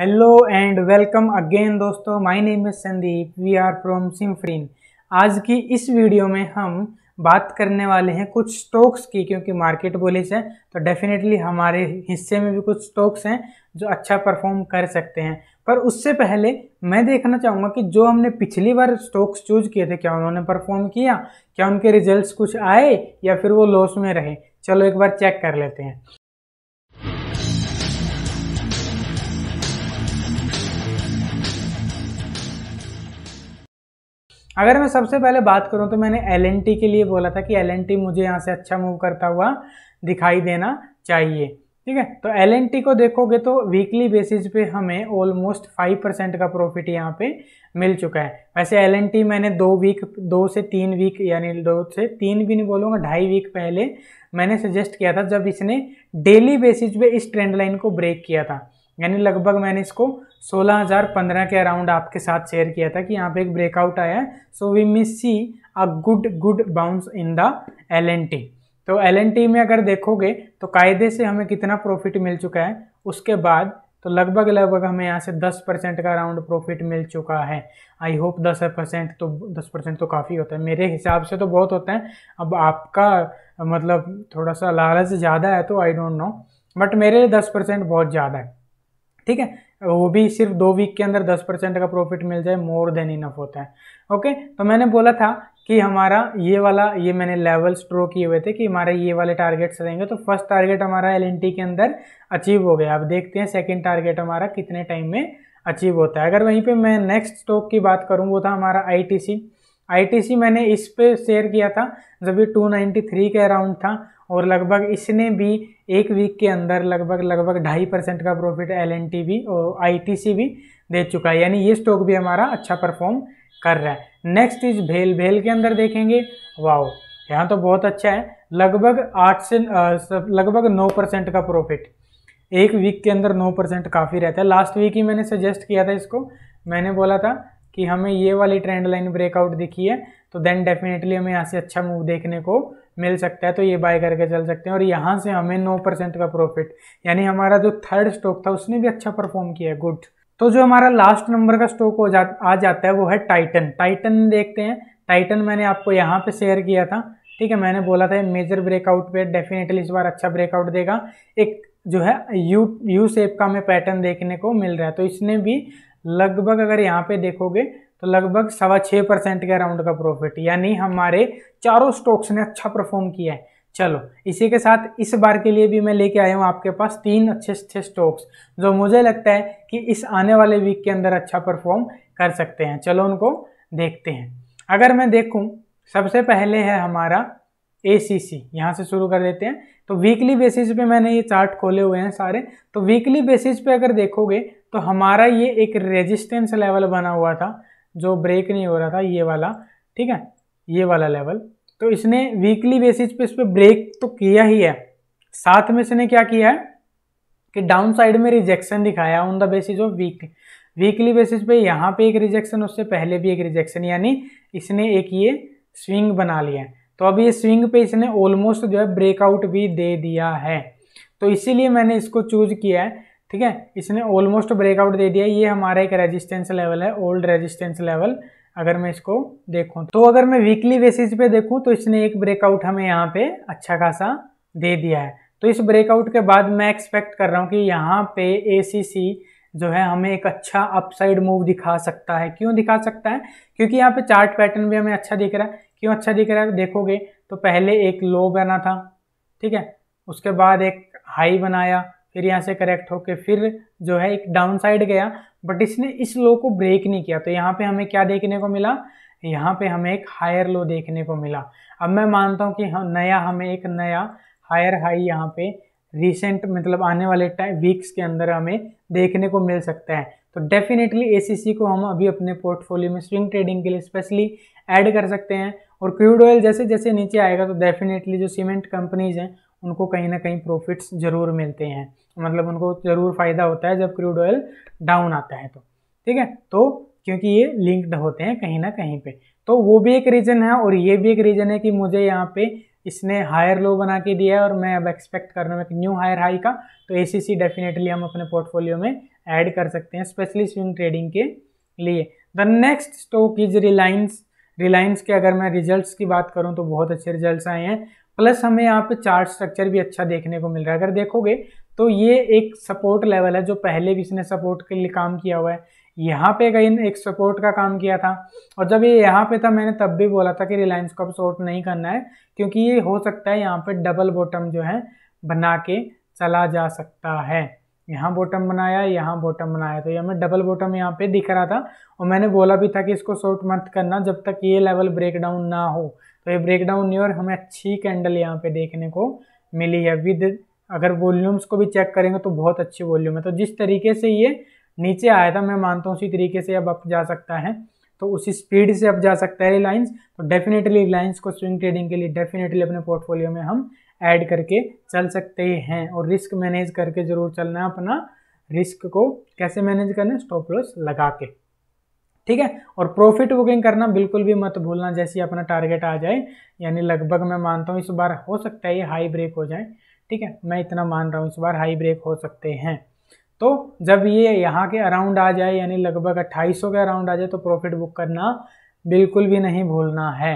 hello and welcome again दोस्तों my name is Sandeep we are from सिमफ्रीन आज की इस वीडियो में हम बात करने वाले हैं कुछ स्टॉक्स की क्योंकि मार्केट बुलिश है तो डेफिनेटली हमारे हिस्से में भी कुछ स्टॉक्स हैं जो अच्छा परफॉर्म कर सकते हैं पर उससे पहले मैं देखना चाहूँगा कि जो हमने पिछली बार स्टॉक्स चूज किए थे क्या उन्होंने परफॉर्म किया क्या उनके रिजल्ट कुछ आए या फिर वो लॉस में रहे चलो एक बार चेक कर लेते हैं अगर मैं सबसे पहले बात करूँ तो मैंने एल के लिए बोला था कि एल मुझे यहाँ से अच्छा मूव करता हुआ दिखाई देना चाहिए ठीक है तो एल को देखोगे तो वीकली बेसिस पे हमें ऑलमोस्ट फाइव परसेंट का प्रॉफिट यहाँ पे मिल चुका है वैसे एल मैंने दो वीक दो से तीन वीक यानी दो से तीन भी नहीं बोलूँगा ढाई वीक पहले मैंने सजेस्ट किया था जब इसने डेली बेसिस पे इस ट्रेंड लाइन को ब्रेक किया था यानी लगभग मैंने इसको 16,015 के अराउंड आपके साथ शेयर किया था कि यहाँ पे एक ब्रेकआउट आया है so we miss see a good good bounce in the L तो एल में अगर देखोगे तो कायदे से हमें कितना प्रॉफिट मिल चुका है उसके बाद तो लगभग लगभग हमें यहाँ से 10 परसेंट का अराउंड प्रॉफिट मिल चुका है आई होप 10 परसेंट तो 10 परसेंट तो काफ़ी होता है मेरे हिसाब से तो बहुत होता है अब आपका मतलब थोड़ा सा लालच ज़्यादा है तो आई डोंट नो बट मेरे लिए दस परसेंट बहुत ज़्यादा है ठीक है वो भी सिर्फ दो वीक के अंदर दस परसेंट का प्रॉफिट मिल जाए मोर देन इनफ होता है ओके तो मैंने बोला था कि हमारा ये वाला ये मैंने लेवल्स स्ट्रो किए हुए थे कि हमारे ये वाले टारगेट्स रहेंगे तो फर्स्ट टारगेट हमारा एल के अंदर अचीव हो गया अब देखते हैं सेकेंड टारगेट हमारा कितने टाइम में अचीव होता है अगर वहीं पर मैं नेक्स्ट स्टॉक की बात करूँ वो था हमारा आई आईटीसी मैंने इस पे शेयर किया था जब ये 293 के अराउंड था और लगभग इसने भी एक वीक के अंदर लगभग लगभग ढाई परसेंट का प्रॉफिट एल एन टी भी और आई टी सी भी दे चुका है यानी ये स्टॉक भी हमारा अच्छा परफॉर्म कर रहा है नेक्स्ट इज भेल भेल के अंदर देखेंगे वाओ यहाँ तो बहुत अच्छा है लगभग आठ से लगभग नौ परसेंट का प्रॉफिट एक वीक के अंदर नौ परसेंट काफ़ी रहता है लास्ट वीक ही मैंने सजेस्ट किया था इसको मैंने बोला था कि हमें ये वाली ट्रेंड लाइन ब्रेकआउट दिखी है तो देन डेफिनेटली हमें यहाँ से अच्छा मूव देखने को मिल सकता है तो ये बाय करके चल सकते हैं और यहाँ से हमें नौ परसेंट का प्रॉफिट यानी हमारा जो थर्ड स्टॉक था उसने भी अच्छा परफॉर्म किया है गुड तो जो हमारा लास्ट नंबर का स्टॉक हो जा आ जाता है वो है टाइटन टाइटन देखते हैं टाइटन मैंने आपको यहाँ पे शेयर किया था ठीक है मैंने बोला था मेजर ब्रेकआउट पे डेफिनेटली इस बार अच्छा ब्रेकआउट देगा एक जो है यू यू सेप का हमें पैटर्न देखने को मिल रहा है तो इसने भी लगभग अगर यहाँ पे देखोगे तो लगभग सवा छः परसेंट के अराउंड का प्रॉफिट यानी हमारे चारों स्टॉक्स ने अच्छा परफॉर्म किया है चलो इसी के साथ इस बार के लिए भी मैं लेके आया हूँ आपके पास तीन अच्छे अच्छे स्टॉक्स जो मुझे लगता है कि इस आने वाले वीक के अंदर अच्छा परफॉर्म कर सकते हैं चलो उनको देखते हैं अगर मैं देखूँ सबसे पहले है हमारा ए सी सी यहाँ से शुरू कर देते हैं तो वीकली बेसिस पे मैंने ये चार्ट खोले हुए हैं सारे तो वीकली बेसिस पे अगर देखोगे तो हमारा ये एक रेजिस्टेंस लेवल बना हुआ था जो ब्रेक नहीं हो रहा था ये वाला ठीक है ये वाला लेवल तो इसने वीकली बेसिस पे इस पर ब्रेक तो किया ही है साथ में इसने क्या किया है कि डाउन साइड में रिजेक्शन दिखाया on the basis of week weekly basis पे यहाँ पे एक रिजेक्शन उससे पहले भी एक रिजेक्शन यानी इसने एक ये स्विंग बना लिया है तो अब ये स्विंग पे इसने ऑलमोस्ट जो है ब्रेकआउट भी दे दिया है तो इसीलिए मैंने इसको चूज किया है ठीक है इसने ऑलमोस्ट ब्रेकआउट दे दिया ये हमारा एक रेजिस्टेंस लेवल है ओल्ड रेजिस्टेंस लेवल अगर मैं इसको देखूँ तो अगर मैं वीकली बेसिस पे देखूँ तो इसने एक ब्रेकआउट हमें यहाँ पे अच्छा खासा दे दिया है तो इस ब्रेकआउट के बाद मैं एक्सपेक्ट कर रहा हूँ कि यहाँ पे ए जो है हमें एक अच्छा अपसाइड मूव दिखा सकता है क्यों दिखा सकता है क्योंकि यहाँ पे चार्ट पैटर्न भी हमें अच्छा दिख रहा है क्यों अच्छा दिख रहा है देखोगे तो पहले एक लो बना था ठीक है उसके बाद एक हाई बनाया फिर यहाँ से करेक्ट होके फिर जो है एक डाउन साइड गया बट इसने इस लो को ब्रेक नहीं किया तो यहाँ पे हमें क्या देखने को मिला यहाँ पे हमें एक हायर लो देखने को मिला अब मैं मानता हूँ कि हम नया हमें एक नया हायर हाई यहाँ पे रिसेंट मतलब आने वाले टाइम वीक्स के अंदर हमें देखने को मिल सकता है तो डेफिनेटली ए को हम अभी अपने पोर्टफोलियो में स्विंग ट्रेडिंग के लिए स्पेशली ऐड कर सकते हैं और क्रूड ऑयल जैसे जैसे नीचे आएगा तो डेफिनेटली जो सीमेंट कंपनीज हैं उनको कहीं ना कहीं प्रॉफिट्स ज़रूर मिलते हैं मतलब उनको ज़रूर फ़ायदा होता है जब क्रूड ऑयल डाउन आता है तो ठीक है तो क्योंकि ये लिंक्ड होते हैं कहीं ना कहीं पे तो वो भी एक रीज़न है और ये भी एक रीज़न है कि मुझे यहाँ पे इसने हायर लो बना के दिया है और मैं अब एक्सपेक्ट कर रहा हूँ न्यू हायर हाई का तो ए डेफिनेटली हम अपने पोर्टफोलियो में ऐड कर सकते हैं स्पेशली स्विंग ट्रेडिंग के लिए the next stock is Reliance Reliance के अगर मैं रिजल्ट्स की बात करूं तो बहुत अच्छे रिजल्ट्स आए हैं प्लस हमें यहाँ पे चार्ट स्ट्रक्चर भी अच्छा देखने को मिल रहा है अगर देखोगे तो ये एक सपोर्ट लेवल है जो पहले भी इसने सपोर्ट के लिए काम किया हुआ है यहाँ पे गई एक सपोर्ट का काम किया था और जब ये यहाँ पे था मैंने तब भी बोला था कि रिलायंस को अब शॉर्ट नहीं करना है क्योंकि ये हो सकता है यहाँ पे डबल बॉटम जो है बना के चला जा सकता है यहाँ बॉटम बनाया यहाँ बॉटम बनाया तो ये हमें डबल बॉटम यहाँ पे दिख रहा था और मैंने बोला भी था कि इसको शॉर्ट मत करना जब तक ये लेवल ब्रेक डाउन ना हो तो ये ब्रेक डाउन न्यूर हमें अच्छी कैंडल यहाँ पे देखने को मिली है विद अगर वॉल्यूम्स को भी चेक करेंगे तो बहुत अच्छी वॉल्यूम है तो जिस तरीके से ये नीचे आया था मैं मानता हूँ उसी तरीके से अब अप जा सकता है तो उसी स्पीड से अब जा सकता है रिलायंस तो डेफिनेटली रिलायंस को स्विंग ट्रेडिंग के लिए डेफिनेटली अपने पोर्टफोलियो में हम ऐड करके चल सकते ही हैं और रिस्क मैनेज करके ज़रूर चलना है अपना रिस्क को कैसे मैनेज करना है स्टॉप लॉस लगा के ठीक है और प्रॉफिट बुकिंग करना बिल्कुल भी मत भूलना जैसे अपना टारगेट आ जाए यानी लगभग मैं मानता हूँ इस बार हो सकता है ये हाई ब्रेक हो जाए ठीक है मैं इतना मान रहा हूँ इस बार हाई ब्रेक हो सकते हैं तो जब ये यहाँ के अराउंड आ जाए यानी लगभग 2800 के अराउंड आ जाए तो प्रॉफिट बुक करना बिल्कुल भी नहीं भूलना है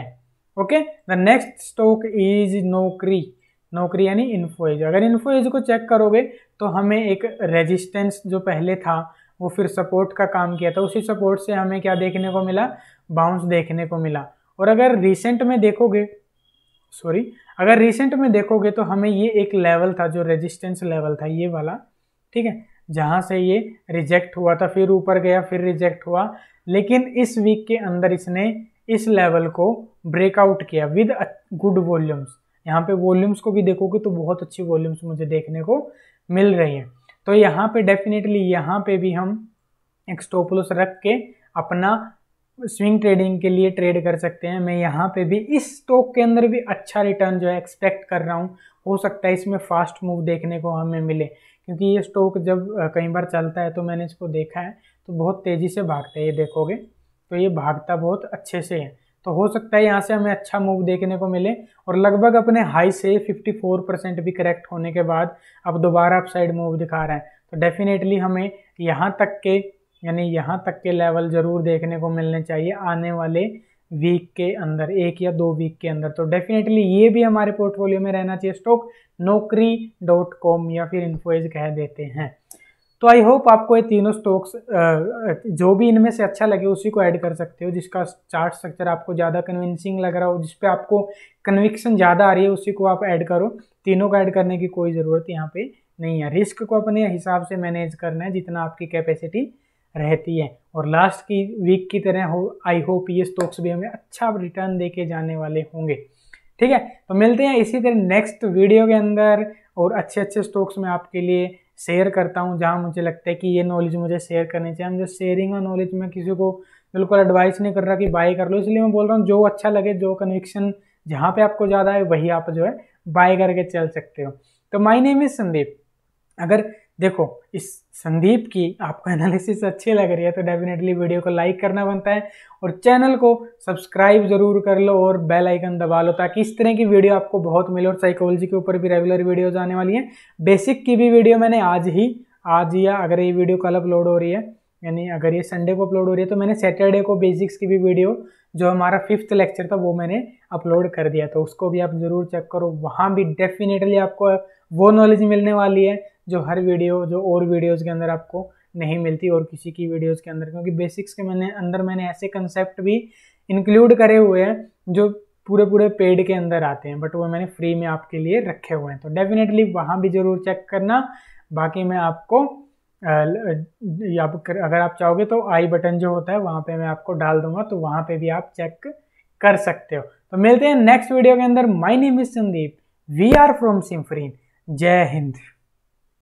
okay the next stock is Naukri Naukri यानी इन्फोएज अगर इन्फोएज को चेक करोगे तो हमें एक रेजिस्टेंस जो पहले था वो फिर सपोर्ट का काम किया था उसी सपोर्ट से हमें क्या देखने को मिला बाउंस देखने को मिला और अगर रिसेंट में देखोगे सॉरी अगर रिसेंट में देखोगे तो हमें ये एक लेवल था जो रेजिस्टेंस लेवल था ये वाला ठीक है जहाँ से ये रिजेक्ट हुआ था फिर ऊपर गया फिर रिजेक्ट हुआ लेकिन इस वीक के अंदर इसने इस लेवल को ब्रेकआउट किया विद गुड वॉल्यूम्स यहाँ पे वॉल्यूम्स को भी देखोगे तो बहुत अच्छी वॉल्यूम्स मुझे देखने को मिल रही हैं तो यहाँ पे डेफिनेटली यहाँ पे भी हम एक एक्सटोपलस रख के अपना स्विंग ट्रेडिंग के लिए ट्रेड कर सकते हैं मैं यहाँ पे भी इस स्टॉक के अंदर भी अच्छा रिटर्न जो है एक्सपेक्ट कर रहा हूँ हो सकता है इसमें फास्ट मूव देखने को हमें मिले क्योंकि ये स्टॉक जब कई बार चलता है तो मैंने इसको देखा है तो बहुत तेज़ी से भागता है ये देखोगे तो ये भागता बहुत अच्छे से है तो हो सकता है यहाँ से हमें अच्छा मूव देखने को मिले और लगभग अपने हाई से 54 परसेंट भी करेक्ट होने के बाद अब दोबारा अपसाइड मूव दिखा रहे हैं तो डेफिनेटली हमें यहाँ तक के यानी यहाँ तक के लेवल ज़रूर देखने को मिलने चाहिए आने वाले वीक के अंदर एक या दो वीक के अंदर तो डेफिनेटली ये भी हमारे पोर्टफोलियो में रहना चाहिए स्टॉक नौकरी डॉट कॉम या फिर इन्फोएज कह देते हैं तो आई होप आपको ये तीनों स्टॉक्स जो भी इनमें से अच्छा लगे उसी को ऐड कर सकते हो जिसका चार्ट स्ट्रक्चर आपको ज़्यादा कन्विंसिंग लग रहा हो जिस पे आपको कन्विक्शन ज़्यादा आ रही है उसी को आप ऐड करो तीनों को ऐड करने की कोई ज़रूरत यहाँ पे नहीं है रिस्क को अपने हिसाब से मैनेज करना है जितना आपकी कैपेसिटी रहती है और लास्ट की वीक की तरह हो आई होप ये स्टॉक्स भी हमें अच्छा रिटर्न दे के जाने वाले होंगे ठीक है तो मिलते हैं इसी तरह नेक्स्ट वीडियो के अंदर और अच्छे अच्छे स्टॉक्स में आपके लिए शेयर करता हूँ जहाँ मुझे लगता है कि ये नॉलेज मुझे शेयर करनी चाहिए हम जो शेयरिंग और नॉलेज में किसी को बिल्कुल एडवाइस नहीं कर रहा कि बाय कर लो इसलिए मैं बोल रहा हूँ जो अच्छा लगे जो कन्विक्शन जहाँ पे आपको ज़्यादा है वही आप जो है बाय करके चल सकते हो तो माय नेम इज़ संदीप अगर देखो इस संदीप की आपको एनालिसिस अच्छी लग रही है तो डेफिनेटली वीडियो को लाइक करना बनता है और चैनल को सब्सक्राइब जरूर कर लो और बेल आइकन दबा लो ताकि इस तरह की वीडियो आपको बहुत मिले और साइकोलॉजी के ऊपर भी रेगुलर वीडियोज आने वाली हैं बेसिक की भी वीडियो मैंने आज ही आज या अगर ये वीडियो कल अपलोड हो रही है यानी अगर ये संडे को अपलोड हो रही है तो मैंने सैटरडे को बेसिक्स की भी वीडियो जो हमारा फिफ्थ लेक्चर था वो मैंने अपलोड कर दिया तो उसको भी आप ज़रूर चेक करो वहाँ भी डेफिनेटली आपको वो नॉलेज मिलने वाली है जो हर वीडियो जो और वीडियोज़ के अंदर आपको नहीं मिलती और किसी की वीडियोज़ के अंदर क्योंकि बेसिक्स के मैंने अंदर मैंने ऐसे कंसेप्ट भी इंक्लूड करे हुए हैं जो पूरे पूरे पेड के अंदर आते हैं बट वो मैंने फ्री में आपके लिए रखे हुए हैं तो डेफिनेटली वहाँ भी ज़रूर चेक करना बाकी मैं आपको या अगर आप चाहोगे तो आई बटन जो होता है वहाँ पे मैं आपको डाल दूंगा तो वहाँ पे भी आप चेक कर सकते हो तो मिलते हैं नेक्स्ट वीडियो के अंदर my name is Sandeep we are from सिम्फरीन जय हिंद